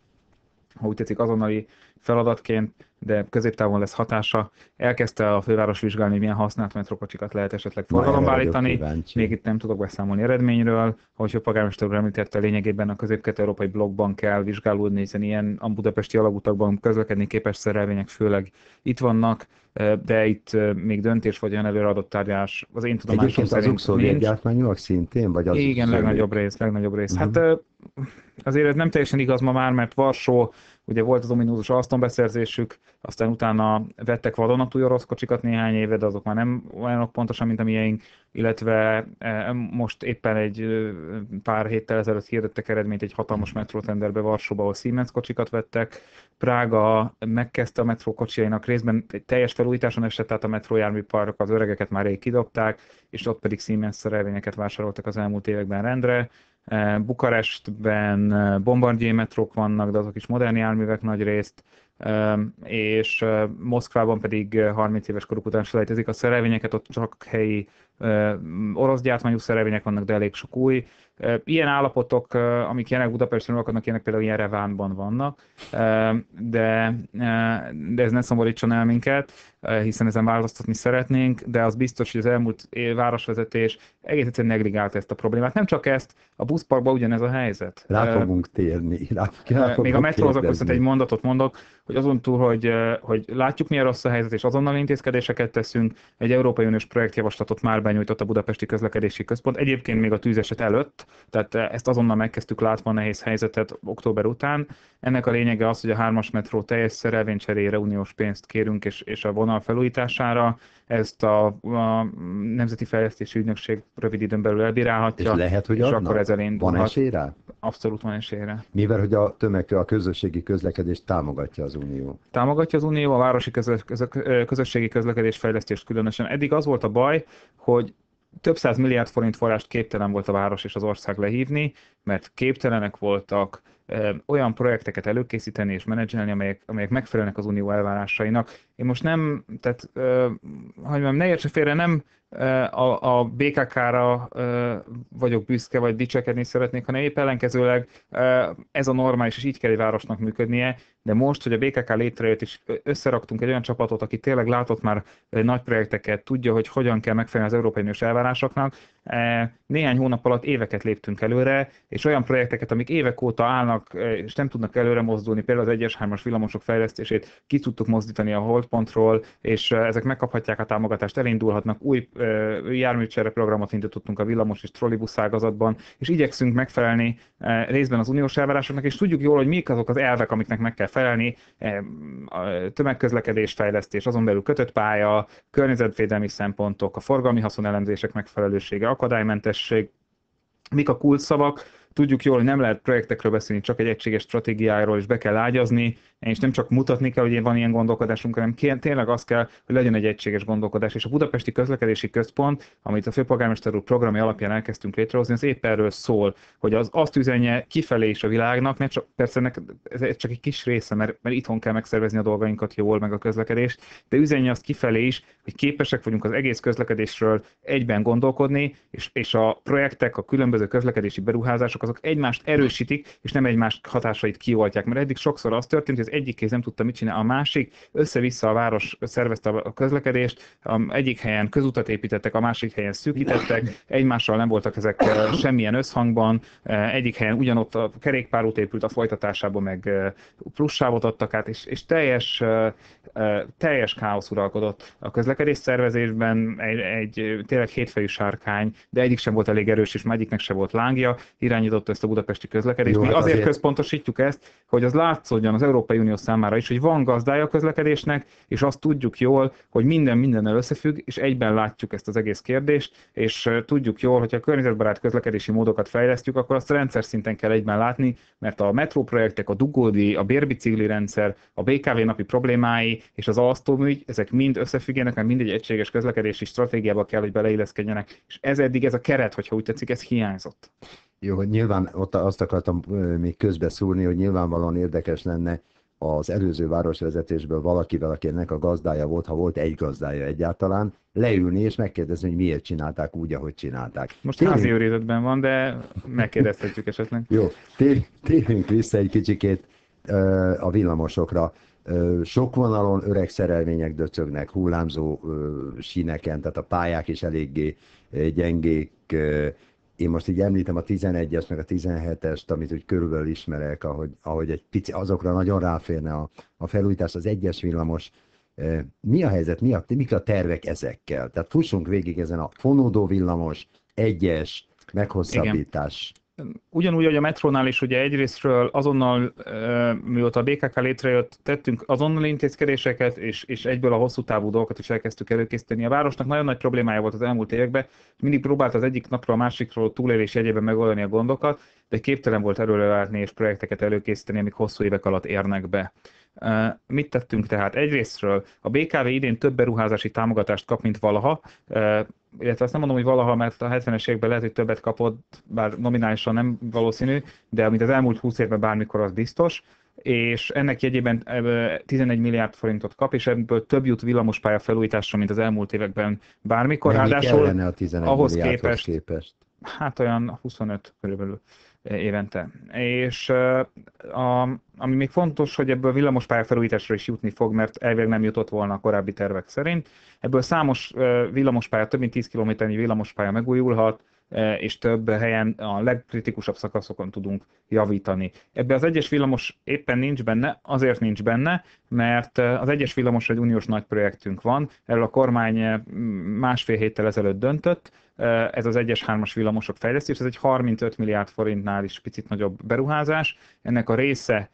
ha úgy tetszik, azonnali feladatként, de középtávon lesz hatása. Elkezdte a főváros vizsgálni, milyen használt metrokocsikat lehet esetleg forgalomba állítani. Még itt nem tudok beszámolni eredményről. Ahogy a polgármester úr említette, lényegében a közép-európai blokkban kell vizsgálódni, hiszen ilyen a budapesti alagutakban közlekedni képes szerelvények főleg itt vannak, de itt még döntés vagy olyan előre adott tárgyás. az én tudomásom szerint az nincs. szintén? Vagy az Igen, legnagyobb rész, legnagyobb rész. Uh-huh. Hát azért ez nem teljesen igaz ma már, mert Varsó Ugye volt az ominózus Alston beszerzésük, aztán utána vettek vadonatúj orosz kocsikat néhány éve, de azok már nem olyanok pontosan, mint a miénk, illetve e, most éppen egy pár héttel ezelőtt hirdettek eredményt egy hatalmas metrótenderbe Varsóba, ahol Siemens kocsikat vettek. Prága megkezdte a metró kocsiainak részben egy teljes felújításon esett, tehát a metrójárműpark, az öregeket már rég kidobták, és ott pedig Siemens szerelvényeket vásároltak az elmúlt években rendre. Eh, Bukarestben eh, metrók vannak, de azok is modern járművek nagy részt, és eh, Moszkvában pedig 30 éves koruk után selejtezik a szerelvényeket, ott csak helyi orosz gyártmányú szerelvények vannak, de elég sok új, Ilyen állapotok, amik jelenleg Budapesten akadnak ilyenek például ilyen Revánban vannak, de, de ez ne szomorítson el minket, hiszen ezen változtatni szeretnénk, de az biztos, hogy az elmúlt városvezetés egész egyszerűen negligálta ezt a problémát. Nem csak ezt, a buszparkban ugyanez a helyzet. Rá fogunk térni. Rá, rá fogunk Még a metrózok között egy mondatot mondok, hogy azon túl, hogy, hogy látjuk milyen rossz a helyzet, és azonnal intézkedéseket teszünk, egy Európai Uniós projektjavaslatot már benyújtott a Budapesti Közlekedési Központ, egyébként még a tűzeset előtt, tehát eh, ezt azonnal megkezdtük látva a nehéz helyzetet október után. Ennek a lényege az, hogy a hármas metró teljes szerelvénycserére uniós pénzt kérünk, és, és a vonal felújítására ezt a, a Nemzeti Fejlesztési Ügynökség rövid időn belül elbírálhatja. És lehet, hogy és akkor ez elindulhat. Van esélyre? Abszolút van esélyre. Mivel, hogy a tömeg, a közösségi közlekedést támogatja az Unió. Támogatja az Unió, a városi közösségi közlekedés fejlesztést különösen. Eddig az volt a baj, hogy több száz milliárd forint forrást képtelen volt a város és az ország lehívni, mert képtelenek voltak eh, olyan projekteket előkészíteni és menedzselni, amelyek, amelyek megfelelnek az unió elvárásainak, én most nem, tehát, hogy mondjam, ne értse félre, nem a, a BKK-ra vagyok büszke, vagy dicsekedni szeretnék, hanem épp ellenkezőleg ez a normális, és így kell egy városnak működnie, de most, hogy a BKK létrejött, és összeraktunk egy olyan csapatot, aki tényleg látott már nagy projekteket, tudja, hogy hogyan kell megfelelni az Európai Uniós elvárásoknak, néhány hónap alatt éveket léptünk előre, és olyan projekteket, amik évek óta állnak, és nem tudnak előre mozdulni, például az 1-3-as villamosok fejlesztését ki tudtuk mozdítani, ahol startpontról, és ezek megkaphatják a támogatást, elindulhatnak, új járműcsere programot indítottunk a villamos és trollibusz ágazatban, és igyekszünk megfelelni részben az uniós elvárásoknak, és tudjuk jól, hogy mik azok az elvek, amiknek meg kell felelni, tömegközlekedés fejlesztés, azon belül kötött pálya, környezetvédelmi szempontok, a forgalmi haszonelemzések megfelelősége, akadálymentesség, mik a kulcsszavak, cool Tudjuk jól, hogy nem lehet projektekről beszélni, csak egy egységes stratégiáról is be kell ágyazni, és nem csak mutatni kell, hogy van ilyen gondolkodásunk, hanem tényleg az kell, hogy legyen egy egységes gondolkodás. És a Budapesti Közlekedési Központ, amit a főpolgármester úr programja alapján elkezdtünk létrehozni, az épp erről szól, hogy az azt üzenje kifelé is a világnak, mert csak, persze ennek ez csak egy kis része, mert, mert itthon kell megszervezni a dolgainkat jól, meg a közlekedést, de üzenje azt kifelé is, hogy képesek vagyunk az egész közlekedésről egyben gondolkodni, és, és a projektek, a különböző közlekedési beruházások hatások azok egymást erősítik, és nem egymás hatásait kioltják. Mert eddig sokszor az történt, hogy az egyik kéz nem tudta mit csinálni, a másik össze-vissza a város szervezte a közlekedést, a egyik helyen közutat építettek, a másik helyen szűkítettek, egymással nem voltak ezek semmilyen összhangban, egyik helyen ugyanott a kerékpárút épült a folytatásában, meg plusz adtak át, és, és teljes, teljes káosz uralkodott a közlekedés szervezésben, egy, egy tényleg hétfejű sárkány, de egyik sem volt elég erős, és egyiknek sem volt lángja, irány irányította ezt a budapesti közlekedést. Jó, Mi hát azért, azért központosítjuk ezt, hogy az látszódjon az Európai Unió számára is, hogy van gazdája a közlekedésnek, és azt tudjuk jól, hogy minden mindennel összefügg, és egyben látjuk ezt az egész kérdést, és tudjuk jól, hogy a környezetbarát közlekedési módokat fejlesztjük, akkor azt a rendszer szinten kell egyben látni, mert a metróprojektek, a dugódi, a bérbicikli rendszer, a BKV napi problémái és az alsztómügy, ezek mind összefüggenek, mert mindegy egységes közlekedési stratégiába kell, hogy beleilleszkedjenek. És ez eddig ez a keret, hogyha úgy tetszik, ez hiányzott. Jó, hogy nyilván ott azt akartam még közbeszúrni, hogy nyilvánvalóan érdekes lenne az előző városvezetésből valakivel, akinek a gazdája volt, ha volt egy gazdája egyáltalán, leülni és megkérdezni, hogy miért csinálták úgy, ahogy csinálták. Most Térjünk... házi őrizetben van, de megkérdezhetjük esetleg. Jó, térjünk vissza egy kicsikét a villamosokra. Sok vonalon öreg szerelvények döcögnek, hullámzó síneken, tehát a pályák is eléggé gyengék, én most így említem a 11-es, meg a 17-est, amit úgy körülbelül ismerek, ahogy, ahogy egy pici, azokra nagyon ráférne a, a felújítás, az egyes villamos. E, mi a helyzet, mi a, mik a tervek ezekkel? Tehát fussunk végig ezen a fonódó villamos, egyes, meghosszabbítás. Igen ugyanúgy, hogy a metrónál is ugye egyrésztről azonnal, mióta a BKK létrejött, tettünk azonnal intézkedéseket, és, és egyből a hosszú távú dolgokat is elkezdtük előkészíteni. A városnak nagyon nagy problémája volt az elmúlt években, mindig próbált az egyik napról a másikról túlélés jegyében megoldani a gondokat, de képtelen volt erről és projekteket előkészíteni, amik hosszú évek alatt érnek be. Mit tettünk tehát? Egyrésztről a BKV idén több beruházási támogatást kap, mint valaha, illetve azt nem mondom, hogy valaha, mert a 70-es években lehet, hogy többet kapott, bár nominálisan nem valószínű, de amit az elmúlt 20 évben bármikor, az biztos és ennek jegyében 11 milliárd forintot kap, és ebből több jut villamospálya felújításra, mint az elmúlt években bármikor. Mennyi Ráadásul a 11 ahhoz képest, képest? Hát olyan 25 körülbelül évente. És a, ami még fontos, hogy ebből villamos pályafelújításra is jutni fog, mert elvileg nem jutott volna a korábbi tervek szerint. Ebből számos villamospálya, több mint 10 kilométernyi villamospálya megújulhat, és több helyen a legkritikusabb szakaszokon tudunk javítani. Ebben az egyes villamos éppen nincs benne, azért nincs benne, mert az egyes villamos egy uniós nagy projektünk van, erről a kormány másfél héttel ezelőtt döntött, ez az 1-es, 3-as villamosok fejlesztés, ez egy 35 milliárd forintnál is picit nagyobb beruházás. Ennek a része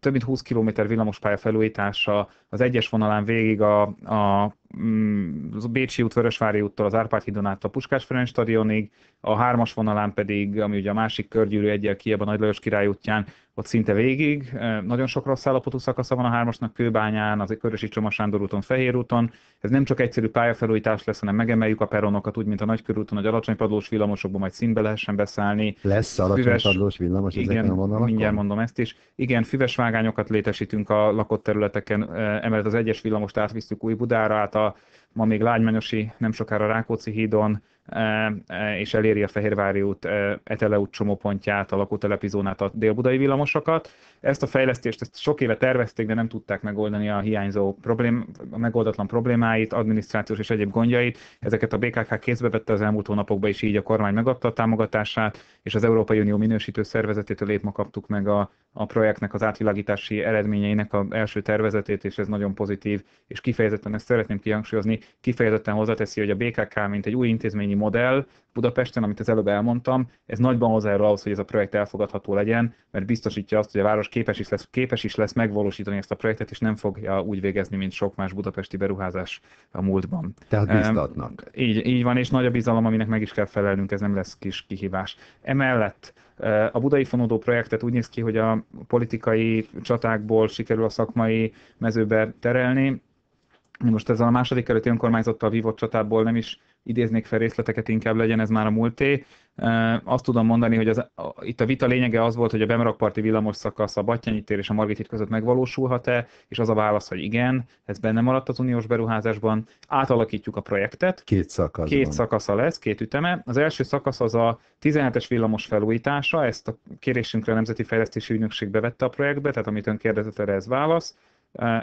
több mint 20 km villamospálya felújítása az egyes vonalán végig a, a Mm, az a Bécsi út, Vörösvári úttól az Árpád hídon át a Puskás Ferenc stadionig, a hármas vonalán pedig, ami ugye a másik körgyűrű egyel kiebb a Nagy Lajos Király útján, ott szinte végig. Nagyon sok rossz állapotú szakasza van a hármasnak Kőbányán, az Körösi Csoma Sándor úton, Fehér úton. Ez nem csak egyszerű pályafelújítás lesz, hanem megemeljük a peronokat, úgy, mint a nagy körúton, hogy padlós villamosokból majd színbe lehessen beszállni. Lesz padlós villamos füves, igen, a vonalakon? Mindjárt mondom ezt is. Igen, füves vágányokat létesítünk a lakott területeken, emellett az egyes villamost átvisztük új Budára át a ma még lágymányosi, nem sokára Rákóczi hídon és eléri a Fehérvári út, Etele út csomópontját, a lakótelepizónát, a délbudai villamosokat. Ezt a fejlesztést ezt sok éve tervezték, de nem tudták megoldani a hiányzó problém, a megoldatlan problémáit, adminisztrációs és egyéb gondjait. Ezeket a BKK kézbe vette az elmúlt hónapokban, és így a kormány megadta a támogatását, és az Európai Unió minősítő szervezetétől épp ma kaptuk meg a, a projektnek az átvilágítási eredményeinek az első tervezetét, és ez nagyon pozitív, és kifejezetten ezt szeretném kihangsúlyozni, kifejezetten hozzáteszi, hogy a BKK, mint egy új intézményi modell Budapesten, amit az előbb elmondtam, ez nagyban hozzájárul ahhoz, hogy ez a projekt elfogadható legyen, mert biztosítja azt, hogy a város képes is lesz, képes is lesz megvalósítani ezt a projektet, és nem fogja úgy végezni, mint sok más budapesti beruházás a múltban. Tehát biztatnak. Um, így, így van, és nagy a bizalom, aminek meg is kell felelnünk, ez nem lesz kis kihívás. Emellett a budai fonódó projektet úgy néz ki, hogy a politikai csatákból sikerül a szakmai mezőbe terelni. Most ezzel a második előtti önkormányzattal vívott csatából nem is idéznék fel részleteket, inkább legyen ez már a múlté. Azt tudom mondani, hogy az, a, itt a vita lényege az volt, hogy a Bemrakparti villamos szakasz a Battyányi tér és a Margit hit között megvalósulhat-e, és az a válasz, hogy igen, ez benne maradt az uniós beruházásban. Átalakítjuk a projektet. Két szakasz. Két szakasza lesz, két üteme. Az első szakasz az a 17-es villamos felújítása, ezt a kérésünkre a Nemzeti Fejlesztési Ügynökség bevette a projektbe, tehát amit ön kérdezett, erre ez válasz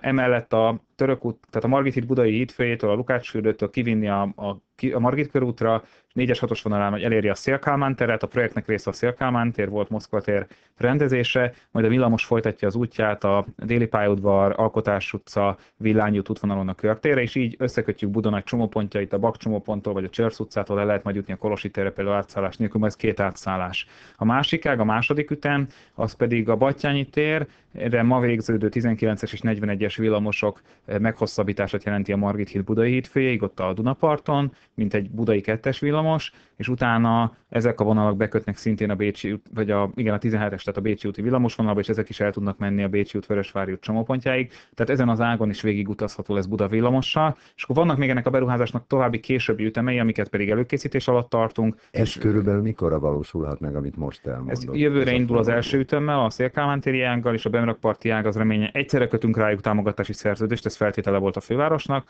emellett a török út, tehát a Margit híd budai hídfőjétől, a Lukács fürdőtől kivinni a, a a Margit körútra, 4-es 6-os vonalán, hogy eléri a Szélkálmán teret, a projektnek része a Szélkálmán tér volt Moszkva tér rendezése, majd a villamos folytatja az útját a Déli pályaudvar, Alkotás utca, Villányút útvonalon a körtére, és így összekötjük Budanágy csomópontjait a Bak csomóponttól vagy a Csörsz utcától el lehet majd jutni a Kolosi térre például átszállás nélkül, majd ez két átszállás. A másik ág, a második ütem, az pedig a Batyányi tér, erre ma végződő 19-es és 41-es villamosok meghosszabbítását jelenti a Margit híd Budai híd ott a Dunaparton, mint egy budai kettes villamos, és utána ezek a vonalak bekötnek szintén a Bécsi, vagy a, igen, a 17-es, tehát a Bécsi úti villamosvonalba, és ezek is el tudnak menni a Bécsi út, Vörösvári út csomópontjáig. Tehát ezen az ágon is végig utazható lesz Buda villamossal, és akkor vannak még ennek a beruházásnak további későbbi ütemei, amiket pedig előkészítés alatt tartunk. Ez és körülbelül mikor valósulhat meg, amit most elmondok? Ez jövőre ez indul az első ütemmel, a Szélkálmán ággal és a Bemrakparti ág az reménye. Egyszerre kötünk rájuk támogatási szerződést, ez feltétele volt a fővárosnak,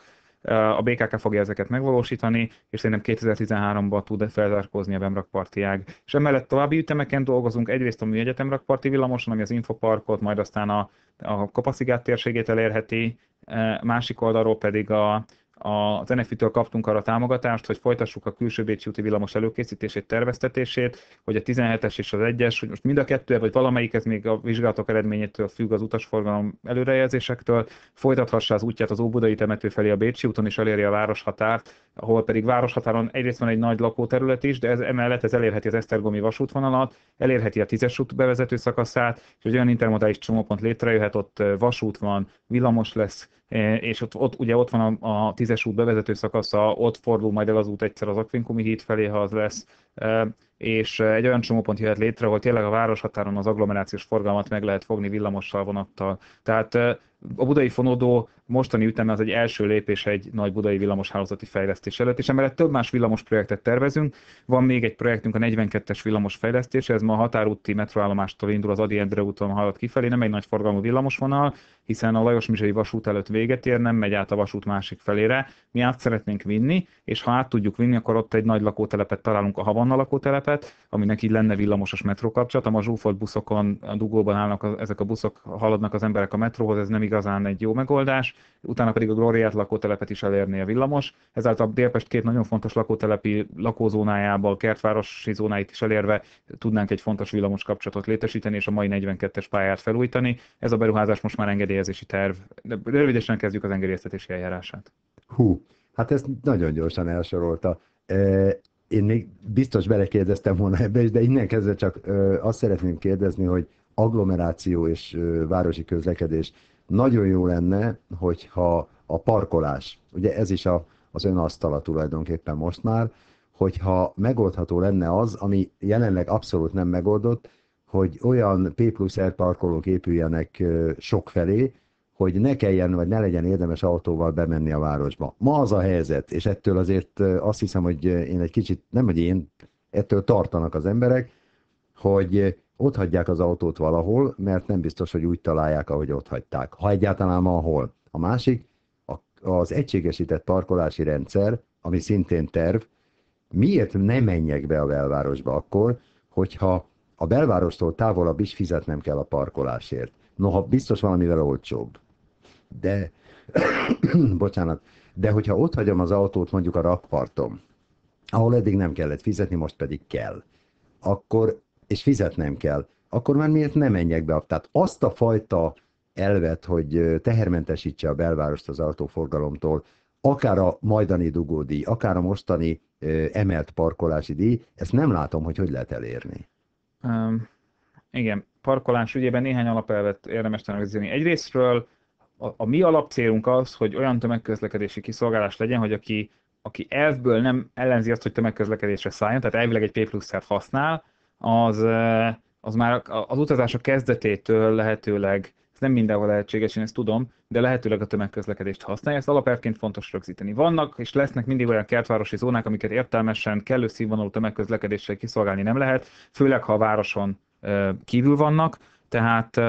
a BKK fogja ezeket megvalósítani, és szerintem 2013-ban tud felzárkózni a bemrakparti ág. És emellett további ütemeken dolgozunk, egyrészt a Műegyetem rakparti villamoson, ami az infoparkot, majd aztán a, a Kopaszigát térségét elérheti, e, másik oldalról pedig a az NFI-től kaptunk arra támogatást, hogy folytassuk a külső Bécsi úti villamos előkészítését, terveztetését, hogy a 17-es és az 1-es, hogy most mind a kettő, vagy valamelyik, ez még a vizsgálatok eredményétől függ az utasforgalom előrejelzésektől, folytathassa az útját az Óbudai temető felé a Bécsi úton, és eléri a városhatárt, ahol pedig városhatáron egyrészt van egy nagy lakóterület is, de ez emellett ez elérheti az Esztergomi vasútvonalat, elérheti a 10-es út bevezető szakaszát, és egy olyan intermodális csomópont létrejöhet, ott vasút van, villamos lesz, E, és ott, ott, ugye ott van a, a tízes út bevezető szakasza, ott fordul majd el az út egyszer az Akvinkumi híd felé, ha az lesz, e, és egy olyan csomópont jöhet létre, hogy tényleg a városhatáron az agglomerációs forgalmat meg lehet fogni villamossal, vonattal. Tehát e, a budai fonódó mostani üteme az egy első lépés egy nagy budai villamoshálózati fejlesztés előtt, és emellett több más villamos projektet tervezünk. Van még egy projektünk, a 42-es villamos fejlesztés, ez ma a határúti metroállomástól indul az Adi Endre úton halad kifelé, nem egy nagy forgalmú villamosvonal, hiszen a Lajos Mizsai vasút előtt véget ér, nem megy át a vasút másik felére. Mi át szeretnénk vinni, és ha át tudjuk vinni, akkor ott egy nagy lakótelepet találunk, a Havanna lakótelepet, aminek így lenne villamosos metrókapcsolat. A zsúfolt buszokon, a dugóban állnak a, ezek a buszok, haladnak az emberek a metróhoz, ez nem igazán egy jó megoldás utána pedig a Gloriát lakótelepet is elérné a villamos. Ezáltal Délpest két nagyon fontos lakótelepi lakózónájából, kertvárosi zónáit is elérve tudnánk egy fontos villamos kapcsolatot létesíteni és a mai 42-es pályát felújítani. Ez a beruházás most már engedélyezési terv. De rövidesen kezdjük az engedélyeztetési eljárását. Hú, hát ezt nagyon gyorsan elsorolta. E- én még biztos belekérdeztem volna ebbe is, de innen kezdve csak azt szeretném kérdezni, hogy agglomeráció és városi közlekedés nagyon jó lenne, hogyha a parkolás, ugye ez is a, az önasztala tulajdonképpen most már, hogyha megoldható lenne az, ami jelenleg abszolút nem megoldott, hogy olyan P plusz R parkolók épüljenek felé, hogy ne kelljen, vagy ne legyen érdemes autóval bemenni a városba. Ma az a helyzet, és ettől azért azt hiszem, hogy én egy kicsit, nem hogy én, ettől tartanak az emberek, hogy ott hagyják az autót valahol, mert nem biztos, hogy úgy találják, ahogy ott hagyták. Ha egyáltalán van hol. A másik, az egységesített parkolási rendszer, ami szintén terv, miért nem menjek be a belvárosba akkor, hogyha a belvárostól távolabb is fizetnem kell a parkolásért. Noha biztos valamivel olcsóbb. De, <coughs> bocsánat, de hogyha ott hagyom az autót mondjuk a rakparton, ahol eddig nem kellett fizetni, most pedig kell, akkor és fizetnem kell, akkor már miért nem menjek be? Tehát azt a fajta elvet, hogy tehermentesítse a belvárost az autóforgalomtól, akár a majdani dugódíj, akár a mostani emelt parkolási díj, ezt nem látom, hogy hogy lehet elérni. Um, igen, parkolás ügyében néhány alapelvet érdemes tanulni. Egyrésztről a, a mi alapcélunk az, hogy olyan tömegközlekedési kiszolgálás legyen, hogy aki, aki elvből nem ellenzi azt, hogy tömegközlekedésre szálljon, tehát elvileg egy P plusz használ, az, az már az utazások kezdetétől lehetőleg, ez nem mindenhol lehetséges, én ezt tudom, de lehetőleg a tömegközlekedést használja, ezt alapelvként fontos rögzíteni. Vannak és lesznek mindig olyan kertvárosi zónák, amiket értelmesen, kellő színvonalú tömegközlekedéssel kiszolgálni nem lehet, főleg ha a városon kívül vannak, tehát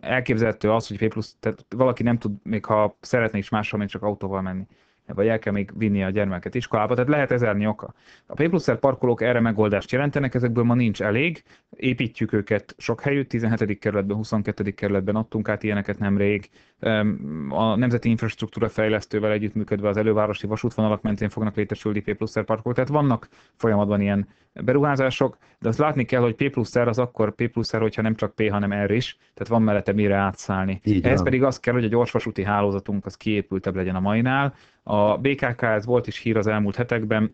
elképzelhető az, hogy P plusz, tehát valaki nem tud, még ha szeretne is máshol, mint csak autóval menni vagy el kell még vinni a gyermeket iskolába, tehát lehet ezernyi oka. A P pluszer parkolók erre megoldást jelentenek, ezekből ma nincs elég, építjük őket sok helyütt, 17. kerületben, 22. kerületben adtunk át ilyeneket nemrég, a Nemzeti Infrastruktúra Fejlesztővel együttműködve az elővárosi vasútvonalak mentén fognak létesülni P pluszer parkok, tehát vannak folyamatban ilyen beruházások, de azt látni kell, hogy P pluszer az akkor P pluszer, hogyha nem csak P, hanem R is, tehát van mellette mire átszállni. Így Ehhez van. pedig az kell, hogy a gyorsvasúti hálózatunk az kiépültebb legyen a mainál. A BKK, ez volt is hír az elmúlt hetekben,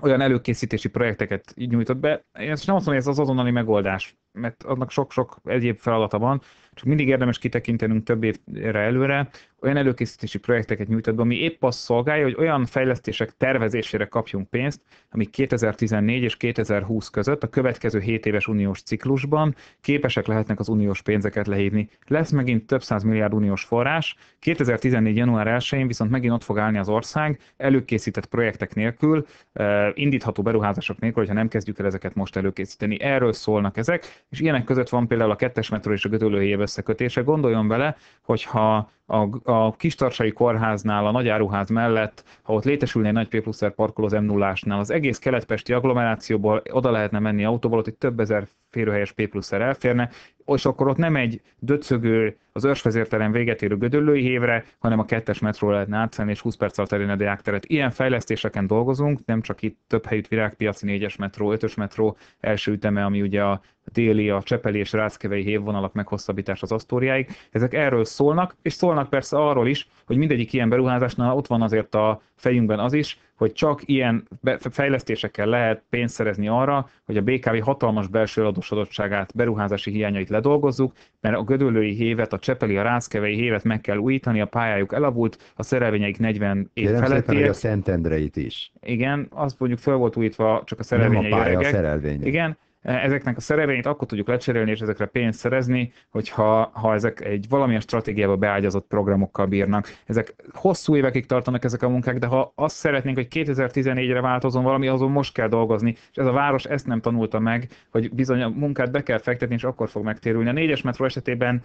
olyan előkészítési projekteket így nyújtott be. Én ezt nem azt mondom, hogy ez az azonnali megoldás, mert annak sok-sok egyéb feladata van, csak mindig érdemes kitekintenünk több évre előre, olyan előkészítési projekteket nyújtott be, ami épp azt szolgálja, hogy olyan fejlesztések tervezésére kapjunk pénzt, ami 2014 és 2020 között a következő 7 éves uniós ciklusban képesek lehetnek az uniós pénzeket lehívni. Lesz megint több száz milliárd uniós forrás, 2014. január 1-én viszont megint ott fog állni az ország előkészített projektek nélkül, eh, indítható beruházások nélkül, hogyha nem kezdjük el ezeket most előkészíteni. Erről szólnak ezek, és ilyenek között van például a kettes metró és a gödölőhéjév összekötése. Gondoljon bele, hogyha a a Kistarsai Kórháznál, a Áruház mellett, ha ott létesülne egy nagy P plusz parkoló az m 0 az egész keletpesti agglomerációból oda lehetne menni autóval, ott egy több ezer férőhelyes P pluszer elférne, és akkor ott nem egy döcögő, az őrsvezértelen véget érő gödöllői évre, hanem a kettes metró lehetne átszenni, és 20 perc alatt elérni a diákteret. Ilyen fejlesztéseken dolgozunk, nem csak itt több helyütt virágpiaci 4-es metró, 5-ös metró első üteme, ami ugye a déli, a Csepeli és Ráckevei hévvonalak meghosszabbítás az Asztóriáig. Ezek erről szólnak, és szólnak persze arról is, hogy mindegyik ilyen beruházásnál ott van azért a fejünkben az is, hogy csak ilyen fejlesztésekkel lehet pénzt szerezni arra, hogy a BKV hatalmas belső adósodottságát, beruházási hiányait ledolgozzuk, mert a gödöllői hévet, a csepeli, a rázkevei hévet meg kell újítani, a pályájuk elavult, a szerelvényeik 40 év De nem felett Szépen, a Szentendreit is. Igen, azt mondjuk fel volt újítva csak a szerelvényei nem a pálya, A szerelvények. Igen, ezeknek a szerevényt akkor tudjuk lecserélni és ezekre pénzt szerezni, hogyha ha ezek egy valamilyen stratégiába beágyazott programokkal bírnak. Ezek hosszú évekig tartanak ezek a munkák, de ha azt szeretnénk, hogy 2014-re változon valami, azon most kell dolgozni, és ez a város ezt nem tanulta meg, hogy bizony a munkát be kell fektetni, és akkor fog megtérülni. A négyes metró esetében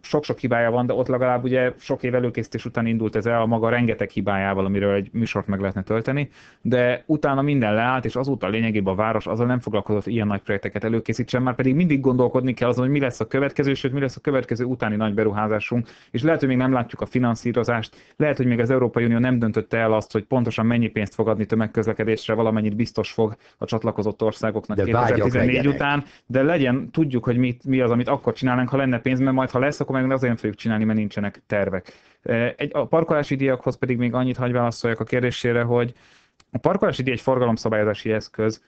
sok-sok hibája van, de ott legalább ugye sok év előkészítés után indult ez el a maga rengeteg hibájával, amiről egy műsort meg lehetne tölteni, de utána minden leállt, és azóta lényegében a város azzal nem foglalkozott ilyen nagy projekteket előkészítsen, már pedig mindig gondolkodni kell azon, hogy mi lesz a következő, sőt, mi lesz a következő utáni nagy beruházásunk, és lehet, hogy még nem látjuk a finanszírozást, lehet, hogy még az Európai Unió nem döntötte el azt, hogy pontosan mennyi pénzt fog adni tömegközlekedésre, valamennyit biztos fog a csatlakozott országoknak de 2014 után, de legyen, tudjuk, hogy mit, mi az, amit akkor csinálnánk, ha lenne pénz, mert majd ha lesz, akkor meg azért nem fogjuk csinálni, mert nincsenek tervek. E, egy, a parkolási díjakhoz pedig még annyit hagy válaszoljak a kérdésére, hogy a parkolási díj egy forgalomszabályozási eszköz,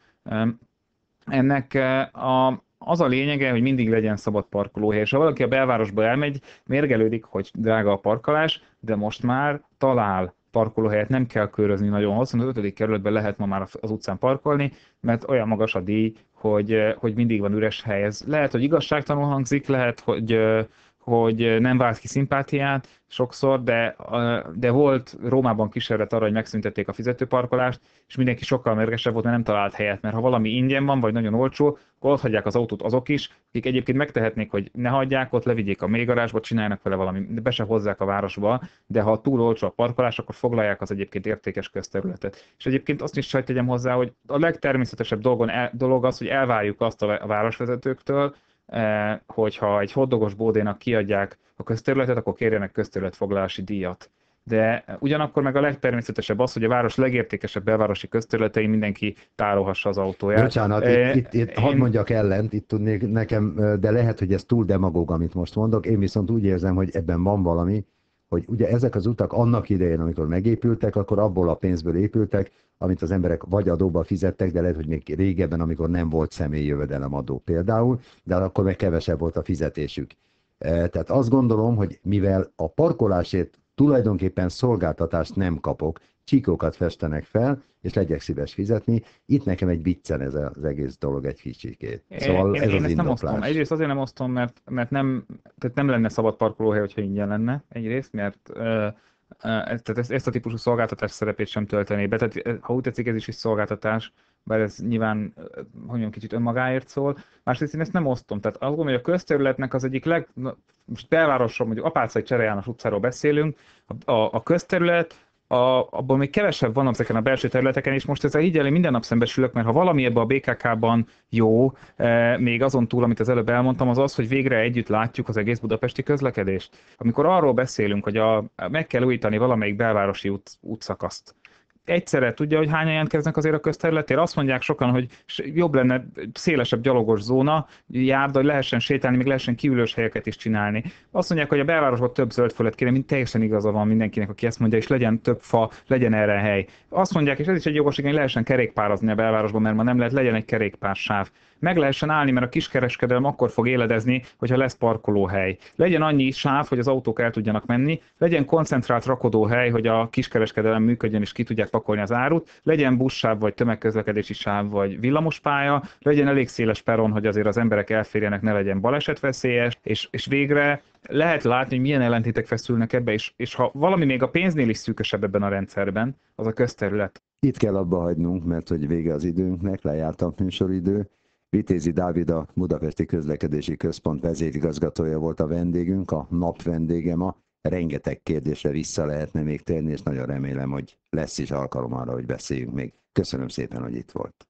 ennek eh, a, az a lényege, hogy mindig legyen szabad parkolóhely. És ha valaki a belvárosba elmegy, mérgelődik, hogy drága a parkolás, de most már talál parkolóhelyet, nem kell körözni nagyon hosszú, az ötödik kerületben lehet ma már az utcán parkolni, mert olyan magas a díj, hogy, eh, hogy mindig van üres hely. Ez lehet, hogy igazságtalanul hangzik, lehet, hogy eh, hogy nem vált ki szimpátiát sokszor, de, de volt Rómában kísérlet arra, hogy megszüntették a fizetőparkolást, és mindenki sokkal mérgesebb volt, mert nem talált helyet, mert ha valami ingyen van, vagy nagyon olcsó, akkor ott hagyják az autót azok is, akik egyébként megtehetnék, hogy ne hagyják ott, levigyék a mélygarázsba, csinálnak vele valami, de be se hozzák a városba, de ha túl olcsó a parkolás, akkor foglalják az egyébként értékes közterületet. És egyébként azt is sajt tegyem hozzá, hogy a legtermészetesebb dolgon, e, dolog az, hogy elvárjuk azt a városvezetőktől, Eh, hogyha egy hoddogos bódénak kiadják a közterületet, akkor kérjenek közterületfoglalási díjat. De ugyanakkor meg a legtermészetesebb az, hogy a város legértékesebb belvárosi közterületein mindenki tárolhassa az autóját. Bocsánat, e, itt, itt, itt én... hadd mondjak ellent, itt tudnék nekem, de lehet, hogy ez túl demagóg, amit most mondok, én viszont úgy érzem, hogy ebben van valami, hogy ugye ezek az utak annak idején, amikor megépültek, akkor abból a pénzből épültek, amit az emberek vagy adóba fizettek, de lehet, hogy még régebben, amikor nem volt személyi adó például, de akkor meg kevesebb volt a fizetésük. E, tehát azt gondolom, hogy mivel a parkolásért tulajdonképpen szolgáltatást nem kapok, csíkokat festenek fel, és legyek szíves fizetni. Itt nekem egy viccen ez az egész dolog egy kicsikét. Szóval én, ez én az ezt nem osztom. Egyrészt azért nem osztom, mert, mert nem, tehát nem lenne szabad parkolóhely, hogyha ingyen lenne. Egyrészt, mert uh, tehát ezt, ezt a típusú szolgáltatás szerepét sem töltené be. Tehát, ha úgy tetszik, ez is egy szolgáltatás, mert ez nyilván mondjam, kicsit önmagáért szól. Másrészt én ezt nem osztom. Tehát azt gondolom, hogy a közterületnek az egyik leg... Most belvárosról, mondjuk Apácai Csere János utcáról beszélünk, a, a, a közterület a, abból még kevesebb van ezeken a belső területeken, és most ezzel így elé minden nap szembesülök, mert ha valami ebbe a BKK-ban jó, e, még azon túl, amit az előbb elmondtam, az az, hogy végre együtt látjuk az egész budapesti közlekedést. Amikor arról beszélünk, hogy a, meg kell újítani valamelyik belvárosi út, útszakaszt, egyszerre tudja, hogy hányan jelentkeznek azért a közterületére. Azt mondják sokan, hogy jobb lenne szélesebb gyalogos zóna, járda, hogy lehessen sétálni, még lehessen kívülős helyeket is csinálni. Azt mondják, hogy a belvárosban több zöld fölött kéne, mint teljesen igaza van mindenkinek, aki ezt mondja, és legyen több fa, legyen erre hely. Azt mondják, és ez is egy jogos igény, lehessen kerékpározni a belvárosban, mert ma nem lehet, legyen egy kerékpársáv meg lehessen állni, mert a kiskereskedelem akkor fog éledezni, hogyha lesz parkolóhely. Legyen annyi sáv, hogy az autók el tudjanak menni, legyen koncentrált rakodóhely, hogy a kiskereskedelem működjön és ki tudják pakolni az árut, legyen buszsáv vagy tömegközlekedési sáv vagy villamospálya, legyen elég széles peron, hogy azért az emberek elférjenek, ne legyen balesetveszélyes, és, és végre lehet látni, hogy milyen ellentétek feszülnek ebbe, és, és ha valami még a pénznél is szűkösebb ebben a rendszerben, az a közterület. Itt kell abba hagynunk, mert hogy vége az időnknek, lejárt a műsoridő. Vitézi Dávid a Budapesti Közlekedési Központ vezérigazgatója volt a vendégünk, a nap vendége ma. Rengeteg kérdésre vissza lehetne még térni, és nagyon remélem, hogy lesz is alkalom arra, hogy beszéljünk még. Köszönöm szépen, hogy itt volt.